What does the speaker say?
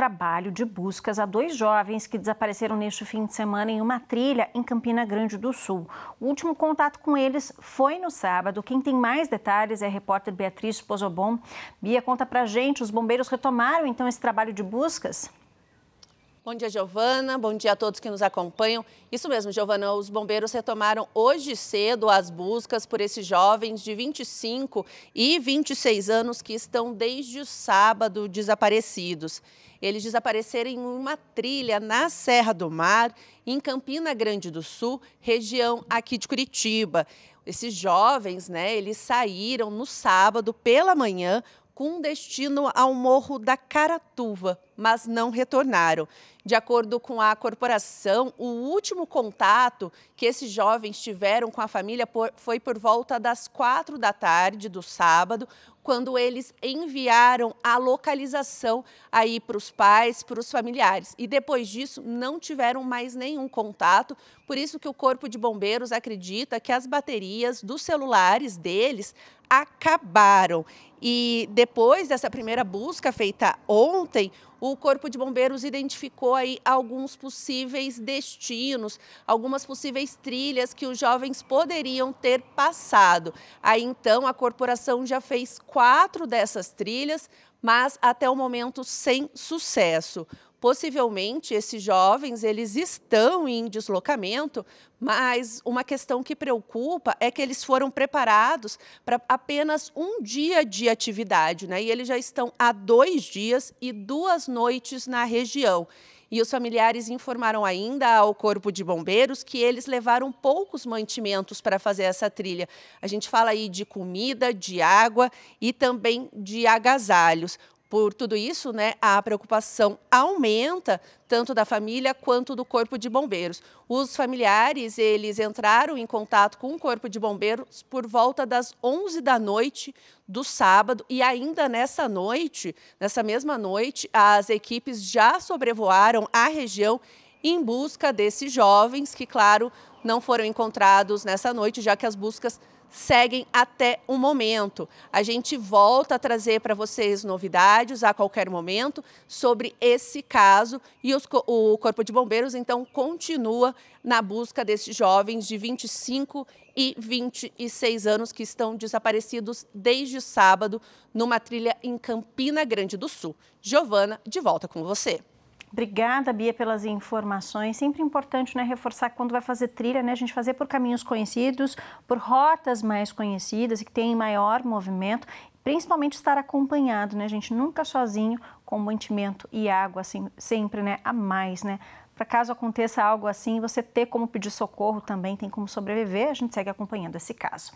trabalho de buscas a dois jovens que desapareceram neste fim de semana em uma trilha em Campina Grande do Sul. O último contato com eles foi no sábado. Quem tem mais detalhes é a repórter Beatriz Pozobon. Bia, conta pra gente, os bombeiros retomaram então esse trabalho de buscas? Bom dia, Giovana. Bom dia a todos que nos acompanham. Isso mesmo, Giovana. Os bombeiros retomaram hoje cedo as buscas por esses jovens de 25 e 26 anos que estão desde o sábado desaparecidos. Eles desapareceram em uma trilha na Serra do Mar, em Campina Grande do Sul, região aqui de Curitiba. Esses jovens, né, eles saíram no sábado pela manhã com destino ao Morro da Caratuva, mas não retornaram. De acordo com a corporação, o último contato que esses jovens tiveram com a família foi por volta das quatro da tarde do sábado, quando eles enviaram a localização aí para os pais, para os familiares. E depois disso não tiveram mais nenhum contato. Por isso que o Corpo de Bombeiros acredita que as baterias dos celulares deles acabaram. E depois dessa primeira busca feita ontem, o o Corpo de Bombeiros identificou aí alguns possíveis destinos, algumas possíveis trilhas que os jovens poderiam ter passado. Aí então a corporação já fez quatro dessas trilhas, mas até o momento sem sucesso possivelmente esses jovens eles estão em deslocamento, mas uma questão que preocupa é que eles foram preparados para apenas um dia de atividade, né? E eles já estão há dois dias e duas noites na região. E os familiares informaram ainda ao Corpo de Bombeiros que eles levaram poucos mantimentos para fazer essa trilha. A gente fala aí de comida, de água e também de agasalhos. Por tudo isso, né, a preocupação aumenta tanto da família quanto do Corpo de Bombeiros. Os familiares, eles entraram em contato com o Corpo de Bombeiros por volta das 11 da noite do sábado e ainda nessa noite, nessa mesma noite, as equipes já sobrevoaram a região em busca desses jovens que, claro, não foram encontrados nessa noite, já que as buscas seguem até o momento. A gente volta a trazer para vocês novidades a qualquer momento sobre esse caso e os, o Corpo de Bombeiros então continua na busca desses jovens de 25 e 26 anos que estão desaparecidos desde sábado numa trilha em Campina Grande do Sul. Giovana, de volta com você. Obrigada, Bia, pelas informações. Sempre importante, né, reforçar quando vai fazer trilha, né, a gente fazer por caminhos conhecidos, por rotas mais conhecidas e que tem maior movimento principalmente estar acompanhado, né, gente? Nunca sozinho, com mantimento e água, assim, sempre, né? A mais, né? Para caso aconteça algo assim, você ter como pedir socorro também, tem como sobreviver, a gente segue acompanhando esse caso.